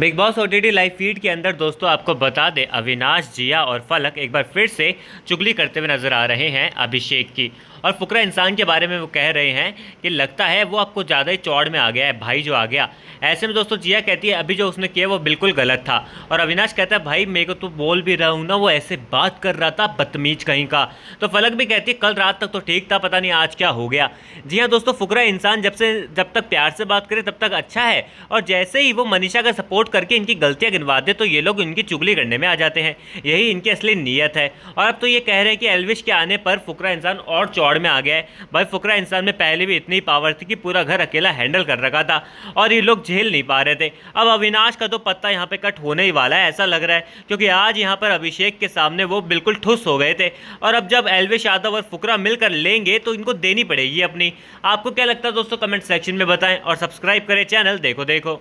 big Boss O T live feed के अंदर दोस्तों आपको बता दें अविनाश जिया और फलक एक बार फिर से चुगली करते हुए नजर आ रहे हैं अभिषेक की और फुकरा इंसान के बारे में वो कह रहे हैं कि लगता है वो आपको ज़्यादा ही चौड़ में आ गया है भाई जो आ गया ऐसे में दोस्तों जिया कहती है अभी जो उसने किया वो बिल्कुल गलत था और अविनाश कहता है भाई मेरे को तो बोल भी रहा हूँ ना वो ऐसे बात कर रहा था बदतमीज कहीं का तो फलक भी कहती है कल रात तक तो ठीक था पता नहीं आज क्या हो गया जी हाँ दोस्तों फुकरा इंसान जब से जब तक प्यार से बात करे तब तक अच्छा है और जैसे ही वो मनीषा का सपोर्ट करके इनकी गलतियाँ गिनवा दे तो ये लोग इनकी चुगली करने में आ जाते हैं यही इनकी असली नीयत है और अब तो ये कह रहे हैं कि एलविश के आने पर फुकरा इंसान और चौड़ दौड़ में आ गया है भाई फुकरा इंसान में पहले भी इतनी पावर थी कि पूरा घर अकेला हैंडल कर रखा था और ये लोग झेल नहीं पा रहे थे अब अविनाश का तो पत्ता यहाँ पे कट होने ही वाला है ऐसा लग रहा है क्योंकि आज यहाँ पर अभिषेक के सामने वो बिल्कुल ठुस हो गए थे और अब जब एलवेश यादव और फुकरा मिलकर लेंगे तो इनको देनी पड़ेगी अपनी आपको क्या लगता है दोस्तों कमेंट सेक्शन में बताएं और सब्सक्राइब करें चैनल देखो देखो